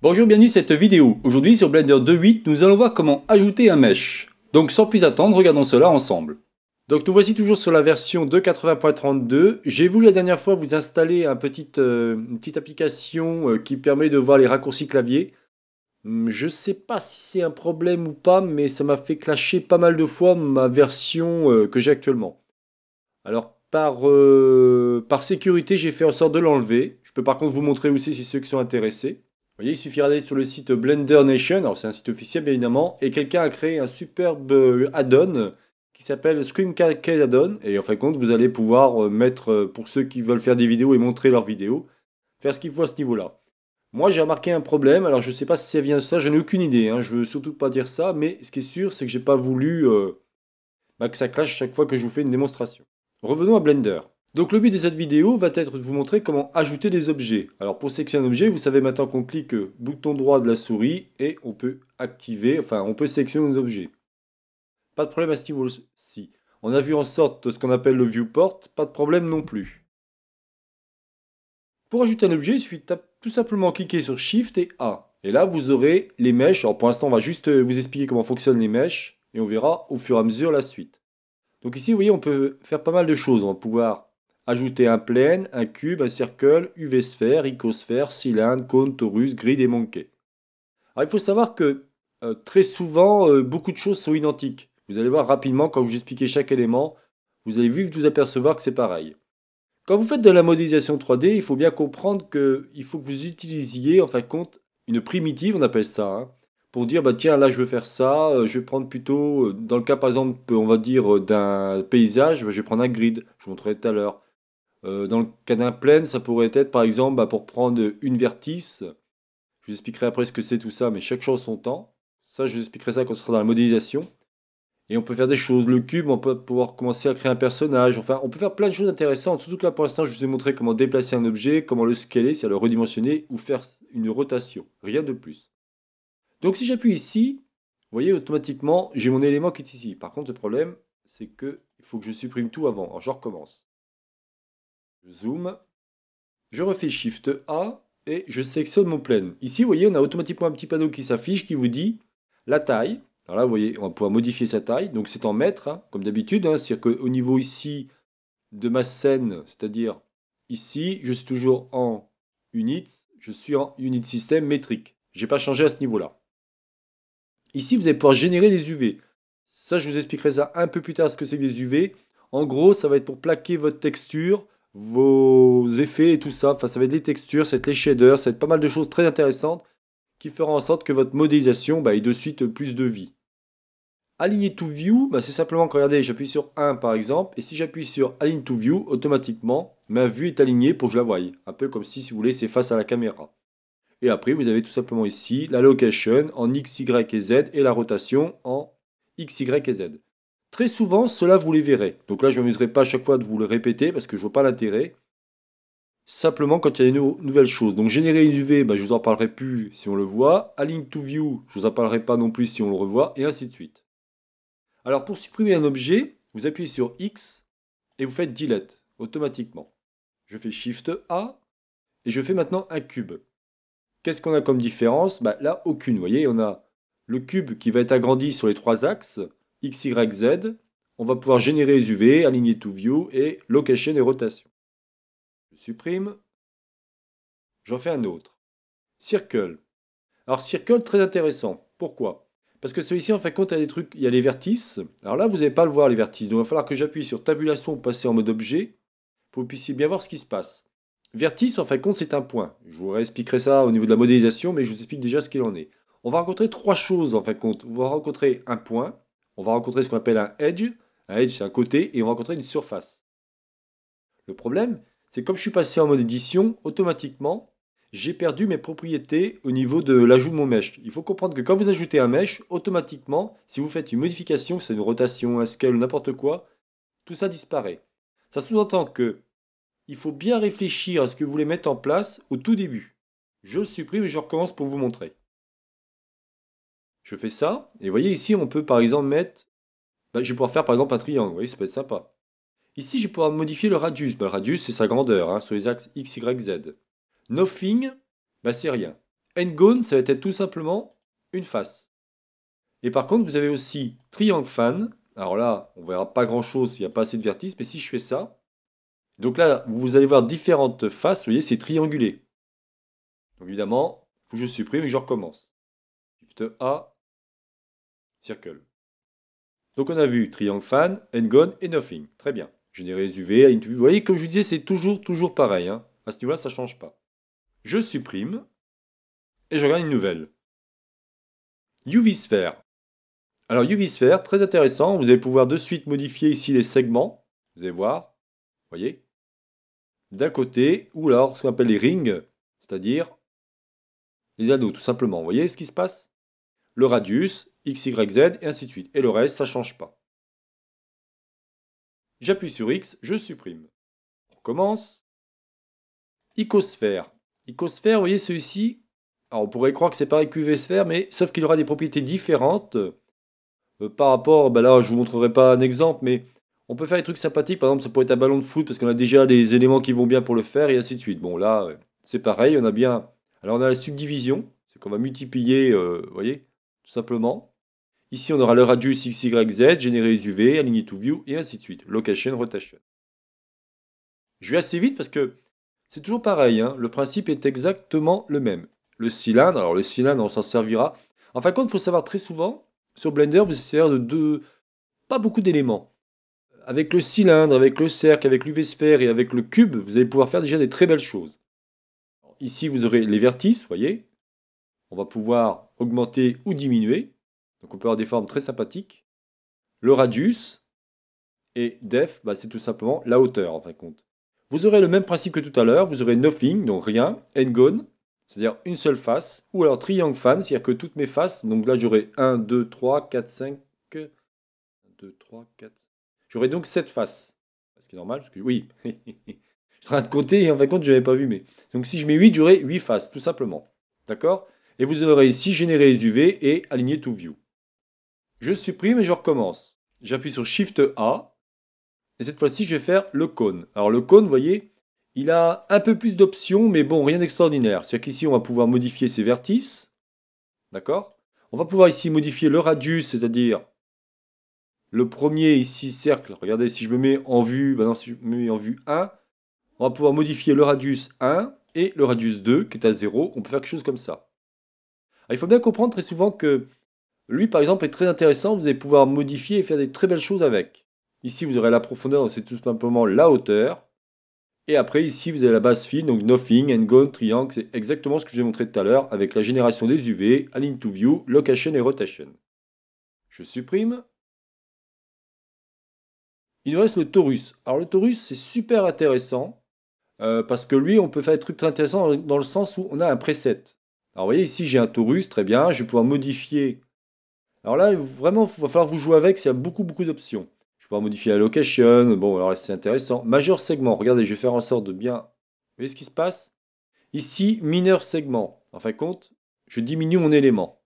Bonjour, bienvenue à cette vidéo. Aujourd'hui sur Blender 2.8, nous allons voir comment ajouter un mesh. Donc sans plus attendre, regardons cela ensemble. Donc nous voici toujours sur la version 2.80.32. J'ai voulu la dernière fois vous installer euh, une petite application euh, qui permet de voir les raccourcis clavier. Hmm, je ne sais pas si c'est un problème ou pas, mais ça m'a fait clasher pas mal de fois ma version euh, que j'ai actuellement. Alors par, par sécurité, j'ai fait en sorte de l'enlever. Je peux par contre vous montrer aussi si ceux qui sont intéressés il suffira d'aller sur le site Blender Nation, alors c'est un site officiel bien évidemment, et quelqu'un a créé un superbe euh, add-on qui s'appelle Calculate Add-on, et en fin de compte, vous allez pouvoir euh, mettre, euh, pour ceux qui veulent faire des vidéos et montrer leurs vidéos, faire ce qu'il faut à ce niveau-là. Moi, j'ai remarqué un problème, alors je ne sais pas si ça vient de ça, je n'ai aucune idée, hein, je ne veux surtout pas dire ça, mais ce qui est sûr, c'est que je n'ai pas voulu bah, que ça clash chaque fois que je vous fais une démonstration. Revenons à Blender. Donc le but de cette vidéo va être de vous montrer comment ajouter des objets. Alors pour sélectionner un objet, vous savez maintenant qu'on clique euh, bouton droit de la souris et on peut activer, enfin on peut sélectionner nos objets. Pas de problème à ce niveau-ci. On a vu en sorte ce qu'on appelle le viewport, pas de problème non plus. Pour ajouter un objet, il suffit de tout simplement cliquer sur Shift et A. Et là, vous aurez les mèches. Alors pour l'instant, on va juste euh, vous expliquer comment fonctionnent les mèches et on verra au fur et à mesure la suite. Donc ici, vous voyez, on peut faire pas mal de choses. On va pouvoir Ajouter un plane, un cube, un cercle, UV sphère, icosphère, cylindre, cône, torus, grid et manqué. Alors il faut savoir que euh, très souvent, euh, beaucoup de choses sont identiques. Vous allez voir rapidement quand vous expliquez chaque élément, vous allez vite vous apercevoir que c'est pareil. Quand vous faites de la modélisation 3D, il faut bien comprendre qu'il faut que vous utilisiez en fin de compte une primitive, on appelle ça, hein, pour dire bah tiens là je veux faire ça, euh, je vais prendre plutôt dans le cas par exemple on va dire d'un paysage, bah, je vais prendre un grid, je vous montrerai tout à l'heure. Euh, dans le canin plein, ça pourrait être par exemple bah, pour prendre une vertice. Je vous expliquerai après ce que c'est tout ça, mais chaque chose son temps. Ça, je vous expliquerai ça quand on sera dans la modélisation. Et on peut faire des choses. Le cube, on peut pouvoir commencer à créer un personnage. Enfin, on peut faire plein de choses intéressantes. Surtout que là, pour l'instant, je vous ai montré comment déplacer un objet, comment le scaler, c'est-à-dire le redimensionner ou faire une rotation. Rien de plus. Donc, si j'appuie ici, vous voyez, automatiquement, j'ai mon élément qui est ici. Par contre, le problème, c'est qu'il faut que je supprime tout avant. Alors, je recommence. Je zoome, je refais Shift A et je sélectionne mon plane. Ici, vous voyez, on a automatiquement un petit panneau qui s'affiche qui vous dit la taille. Alors là, vous voyez, on va pouvoir modifier sa taille. Donc c'est en mètres, hein, comme d'habitude. Hein. C'est-à-dire qu'au niveau ici de ma scène, c'est-à-dire ici, je suis toujours en units, je suis en unit système métrique. Je n'ai pas changé à ce niveau-là. Ici, vous allez pouvoir générer des UV. Ça, je vous expliquerai ça un peu plus tard ce que c'est que des UV. En gros, ça va être pour plaquer votre texture, vos effets et tout ça. Enfin, ça va être les textures, ça va être les shaders, ça va être pas mal de choses très intéressantes qui feront en sorte que votre modélisation bah, ait de suite plus de vie. Aligner to view, bah, c'est simplement que regardez, j'appuie sur 1 par exemple, et si j'appuie sur Align to view, automatiquement, ma vue est alignée pour que je la voie. Un peu comme si, si vous voulez, c'est face à la caméra. Et après, vous avez tout simplement ici la location en X, Y et Z et la rotation en X, Y et Z. Très souvent, cela, vous les verrez. Donc là, je ne m'amuserai pas à chaque fois de vous le répéter parce que je ne vois pas l'intérêt. Simplement quand il y a une nouvelle chose. Donc générer une UV, bah, je ne vous en parlerai plus si on le voit. Align to view, je ne vous en parlerai pas non plus si on le revoit, et ainsi de suite. Alors pour supprimer un objet, vous appuyez sur X et vous faites Delete automatiquement. Je fais Shift A et je fais maintenant un cube. Qu'est-ce qu'on a comme différence bah, Là, aucune. Vous voyez, on a le cube qui va être agrandi sur les trois axes X, Y, Z, on va pouvoir générer les UV, aligner tout view et location et rotation. Je supprime. J'en fais un autre. Circle. Alors circle, très intéressant. Pourquoi Parce que celui-ci, en fin de compte, il y a des trucs, il y a les vertices. Alors là, vous n'allez pas le voir, les vertices. Donc il va falloir que j'appuie sur tabulation pour passer en mode objet, pour que vous puissiez bien voir ce qui se passe. Vertice, en fin de compte, c'est un point. Je vous expliquerai ça au niveau de la modélisation, mais je vous explique déjà ce qu'il en est. On va rencontrer trois choses, en fin de compte. On va rencontrer un point, on va rencontrer ce qu'on appelle un edge. Un edge, c'est un côté, et on va rencontrer une surface. Le problème, c'est comme je suis passé en mode édition, automatiquement, j'ai perdu mes propriétés au niveau de l'ajout de mon mesh. Il faut comprendre que quand vous ajoutez un mesh, automatiquement, si vous faites une modification, que c'est une rotation, un scale, n'importe quoi, tout ça disparaît. Ça sous-entend que il faut bien réfléchir à ce que vous voulez mettre en place au tout début. Je le supprime et je recommence pour vous montrer. Je fais ça, et vous voyez ici, on peut par exemple mettre... Bah, je vais pouvoir faire par exemple un triangle, vous voyez, ça peut être sympa. Ici, je vais pouvoir modifier le radius. Bah, le radius, c'est sa grandeur, hein, sur les axes x, y, z. Nothing, bah, c'est rien. endgone ça va être tout simplement une face. Et par contre, vous avez aussi triangle fan. Alors là, on verra pas grand-chose, il n'y a pas assez de vertices, mais si je fais ça, donc là, vous allez voir différentes faces, vous voyez, c'est triangulé. Donc évidemment, il faut que je supprime et que je recommence. Shift A, donc on a vu Triangle Fan, endgone et Nothing. Très bien. Je les résumé Vous voyez, comme je vous disais, c'est toujours, toujours pareil. Hein. À ce niveau-là, ça ne change pas. Je supprime et je regarde une nouvelle. UV Alors UV très intéressant. Vous allez pouvoir de suite modifier ici les segments. Vous allez voir. Vous voyez D'un côté, ou alors ce qu'on appelle les rings, c'est-à-dire les anneaux, tout simplement. Vous voyez ce qui se passe Le radius X, Y, Z, et ainsi de suite. Et le reste, ça ne change pas. J'appuie sur X, je supprime. On commence Icosphère. Icosphère, vous voyez celui-ci, alors on pourrait croire que c'est pareil que sphère mais sauf qu'il aura des propriétés différentes euh, par rapport, bah là je vous montrerai pas un exemple, mais on peut faire des trucs sympathiques, par exemple ça pourrait être un ballon de foot parce qu'on a déjà des éléments qui vont bien pour le faire et ainsi de suite. Bon là euh, c'est pareil, on a bien... Alors on a la subdivision, c'est qu'on va multiplier, euh, vous voyez, tout simplement. Ici, on aura le radius z, générer les UV, aligner to view, et ainsi de suite. Location, rotation. Je vais assez vite parce que c'est toujours pareil. Hein. le principe est exactement le même. Le cylindre, alors le cylindre, on s'en servira. En fin de compte, il faut savoir très souvent, sur Blender, vous servez de deux, pas beaucoup d'éléments. Avec le cylindre, avec le cercle, avec l'UV sphère et avec le cube, vous allez pouvoir faire déjà des très belles choses. Ici, vous aurez les vertices, vous voyez. On va pouvoir augmenter ou diminuer. Donc on peut avoir des formes très sympathiques. Le radius et def, bah, c'est tout simplement la hauteur en fin de compte. Vous aurez le même principe que tout à l'heure, vous aurez nothing, donc rien, and gone, c'est-à-dire une seule face, ou alors triangle fan, c'est-à-dire que toutes mes faces, donc là j'aurai 1, 2, 3, 4, 5, 1, 2, 3, 4, j'aurai donc 7 faces. Ce qui est normal, parce que oui, je suis en train de compter et en fin de compte je n'avais pas vu, mais. Donc si je mets 8, j'aurai 8 faces, tout simplement. D'accord Et vous aurez ici générer les UV et aligner tout view. Je supprime et je recommence. J'appuie sur Shift A. Et cette fois-ci, je vais faire le cône. Alors le cône, vous voyez, il a un peu plus d'options, mais bon, rien d'extraordinaire. C'est-à-dire qu'ici, on va pouvoir modifier ses vertices. D'accord On va pouvoir ici modifier le radius, c'est-à-dire le premier ici, cercle. Regardez, si je me mets en vue, ben si je me mets en vue 1, on va pouvoir modifier le radius 1 et le radius 2, qui est à 0. On peut faire quelque chose comme ça. il faut bien comprendre très souvent que lui, par exemple, est très intéressant. Vous allez pouvoir modifier et faire des très belles choses avec. Ici, vous aurez la profondeur, c'est tout simplement la hauteur. Et après, ici, vous avez la base fine, donc Nothing, and Gone, Triangle. C'est exactement ce que j'ai montré tout à l'heure avec la génération des UV, Align to View, Location et Rotation. Je supprime. Il nous reste le torus. Alors le torus, c'est super intéressant euh, parce que lui, on peut faire des trucs très intéressants dans le sens où on a un preset. Alors vous voyez ici, j'ai un torus, très bien. Je vais pouvoir modifier alors là, vraiment, il va falloir vous jouer avec, il y a beaucoup, beaucoup d'options. Je vais pouvoir modifier la location, bon, alors c'est intéressant. Majeur segment, regardez, je vais faire en sorte de bien... Vous voyez ce qui se passe Ici, mineur segment. En fin de compte, je diminue mon élément.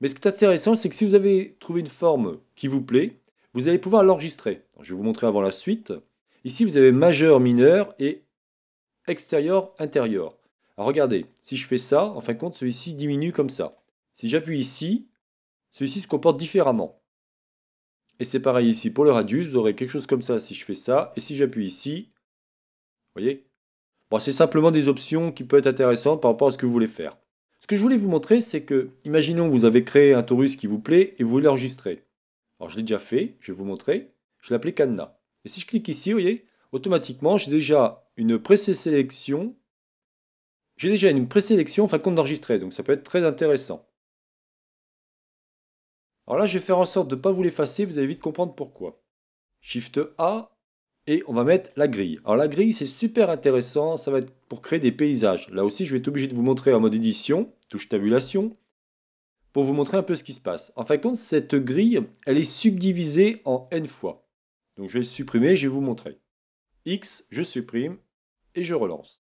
Mais ce qui est intéressant, c'est que si vous avez trouvé une forme qui vous plaît, vous allez pouvoir l'enregistrer. Je vais vous montrer avant la suite. Ici, vous avez majeur, mineur et extérieur, intérieur. Alors regardez, si je fais ça, en fin de compte, celui-ci diminue comme ça. Si j'appuie ici, celui-ci se comporte différemment. Et c'est pareil ici, pour le radius, vous aurez quelque chose comme ça si je fais ça, et si j'appuie ici, vous voyez Bon, c'est simplement des options qui peuvent être intéressantes par rapport à ce que vous voulez faire. Ce que je voulais vous montrer, c'est que, imaginons vous avez créé un torus qui vous plaît et vous voulez l'enregistrer. Alors je l'ai déjà fait, je vais vous montrer, je l'appelais Canna. Et si je clique ici, vous voyez, automatiquement j'ai déjà une présélection, j'ai déjà une présélection en fin compte d'enregistrer, donc ça peut être très intéressant. Alors là, je vais faire en sorte de ne pas vous l'effacer, vous allez vite comprendre pourquoi. Shift A, et on va mettre la grille. Alors la grille, c'est super intéressant, ça va être pour créer des paysages. Là aussi, je vais être obligé de vous montrer en mode édition, touche tabulation, pour vous montrer un peu ce qui se passe. En fin de compte, cette grille, elle est subdivisée en n fois. Donc je vais supprimer, je vais vous montrer. X, je supprime et je relance.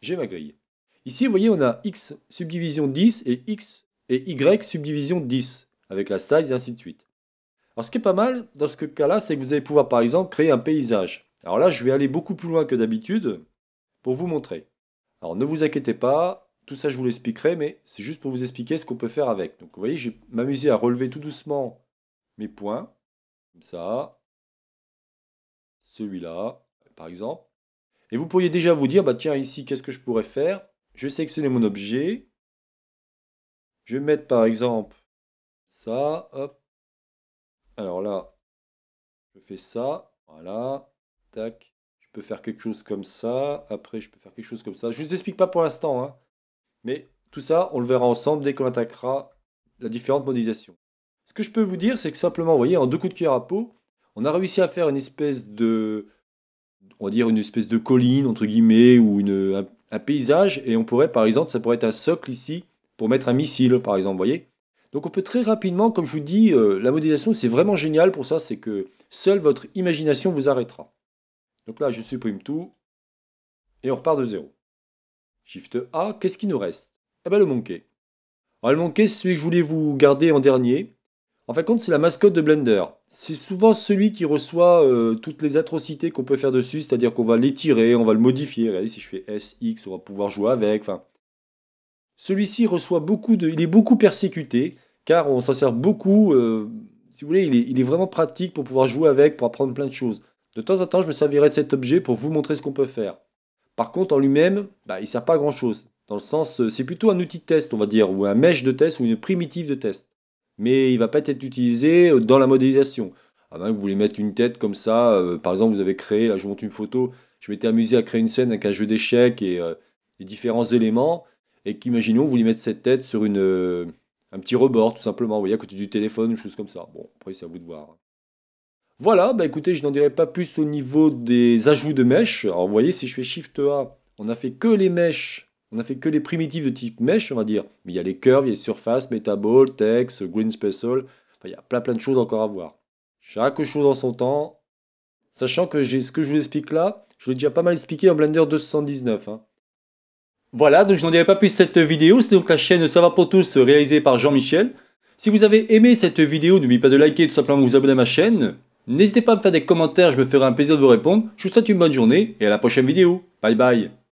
J'ai ma grille. Ici, vous voyez, on a X subdivision 10 et X et Y subdivision 10 avec la size et ainsi de suite. Alors ce qui est pas mal dans ce cas-là, c'est que vous allez pouvoir par exemple créer un paysage. Alors là, je vais aller beaucoup plus loin que d'habitude pour vous montrer. Alors ne vous inquiétez pas, tout ça je vous l'expliquerai, mais c'est juste pour vous expliquer ce qu'on peut faire avec. Donc vous voyez, vais m'amuser à relever tout doucement mes points, comme ça, celui-là, par exemple. Et vous pourriez déjà vous dire, bah tiens, ici, qu'est-ce que je pourrais faire Je vais sélectionner mon objet. Je vais mettre par exemple ça, hop. Alors là, je fais ça, voilà, tac. Je peux faire quelque chose comme ça, après je peux faire quelque chose comme ça. Je ne vous explique pas pour l'instant, hein. mais tout ça, on le verra ensemble dès qu'on attaquera la différente modélisation. Ce que je peux vous dire, c'est que simplement, vous voyez, en deux coups de cuillère à peau, on a réussi à faire une espèce de, on va dire une espèce de colline, entre guillemets, ou une, un, un paysage, et on pourrait, par exemple, ça pourrait être un socle ici, pour mettre un missile, par exemple, vous voyez donc on peut très rapidement, comme je vous dis, euh, la modélisation c'est vraiment génial pour ça, c'est que seule votre imagination vous arrêtera. Donc là je supprime tout et on repart de zéro. Shift A, qu'est-ce qui nous reste Eh bien le monkey. Alors le monkey c'est celui que je voulais vous garder en dernier. En fin de compte c'est la mascotte de Blender. C'est souvent celui qui reçoit euh, toutes les atrocités qu'on peut faire dessus, c'est-à-dire qu'on va l'étirer, on va le modifier. Regardez si je fais S, X, on va pouvoir jouer avec. Enfin, celui-ci reçoit beaucoup de... Il est beaucoup persécuté car on s'en sert beaucoup. Euh, si vous voulez, il est, vraiment pratique pour pouvoir jouer avec, pour apprendre plein de choses. De temps en temps, je me servirai de cet objet pour vous montrer ce qu'on peut faire. Par contre, en lui-même, bah, il ne sert pas à grand-chose. Dans le sens, euh, c'est plutôt un outil de test, on va dire, ou un mèche de test, ou une primitive de test. Mais il ne va pas être utilisé euh, dans la modélisation. Avant ah ben, que vous voulez mettre une tête comme ça, par exemple, vous avez créé, là je vous montre une photo, je m'étais amusé à créer une scène avec un jeu d'échecs et, différents éléments, et qu'imaginons, vous voulez mettre cette tête sur une un petit rebord tout simplement, vous voyez, à côté du téléphone, une chose comme ça. Bon, après c'est à vous de voir. Voilà, bah écoutez, je n'en dirai pas plus au niveau des ajouts de mèches. Alors vous voyez, si je fais Shift A, on n'a fait que les mèches, on n'a fait que les primitives de type mèche, on va dire. Mais il y a les curves, il y a les surfaces, metaball, tex, green special. Enfin, il y a plein plein de choses encore à voir. Chaque chose en son temps. Sachant que j'ai ce que je vous explique là, je l'ai déjà pas mal expliqué en Blender 219. Voilà, donc je n'en dirai pas plus cette vidéo, c'est donc la chaîne Ça va pour tous réalisée par Jean-Michel. Si vous avez aimé cette vidéo, n'oubliez pas de liker, tout simplement vous abonner à ma chaîne. N'hésitez pas à me faire des commentaires, je me ferai un plaisir de vous répondre. Je vous souhaite une bonne journée et à la prochaine vidéo. Bye bye